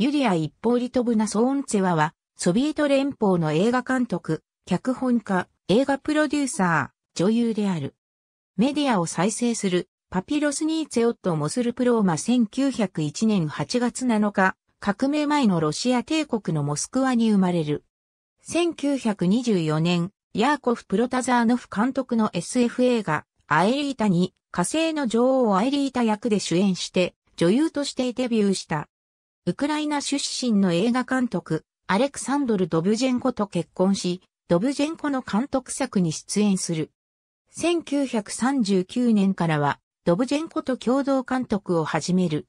ユリア・イッポーリトブナ・ソーンツェワは、ソビエト連邦の映画監督、脚本家、映画プロデューサー、女優である。メディアを再生する、パピロスニーツェオット・モスルプローマ1901年8月7日、革命前のロシア帝国のモスクワに生まれる。1924年、ヤーコフ・プロタザーノフ監督の SF 映画、アエリータに火星の女王アエリータ役で主演して、女優としてデビューした。ウクライナ出身の映画監督、アレクサンドル・ドブジェンコと結婚し、ドブジェンコの監督作に出演する。1939年からは、ドブジェンコと共同監督を始める。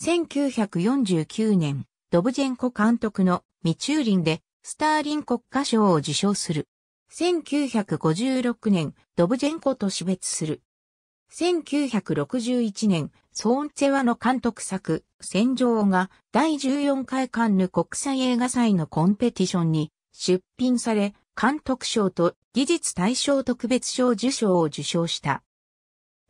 1949年、ドブジェンコ監督のミチューリンで、スターリン国家賞を受賞する。1956年、ドブジェンコと死別する。1961年、ソーンツェワの監督作、戦場が第14回カンヌ国際映画祭のコンペティションに出品され、監督賞と技術大賞特別賞受賞を受賞した。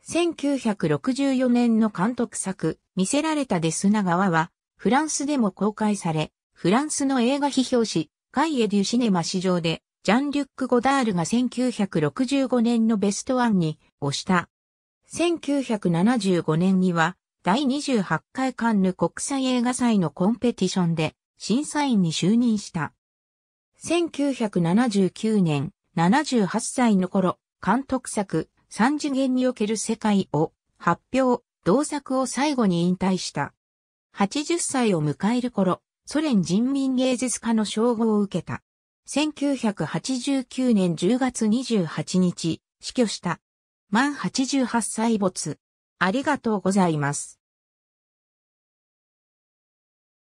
1964年の監督作、見せられたデスナ川は、フランスでも公開され、フランスの映画批評誌、カイエ・デュ・シネマ市場で、ジャン・リュック・ゴダールが1965年のベストワンに、押した。1975年には、第28回カンヌ国際映画祭のコンペティションで審査員に就任した。1979年、78歳の頃、監督作、三次元における世界を発表、同作を最後に引退した。80歳を迎える頃、ソ連人民芸術家の称号を受けた。1989年10月28日、死去した。満88歳没。ありがとうございます。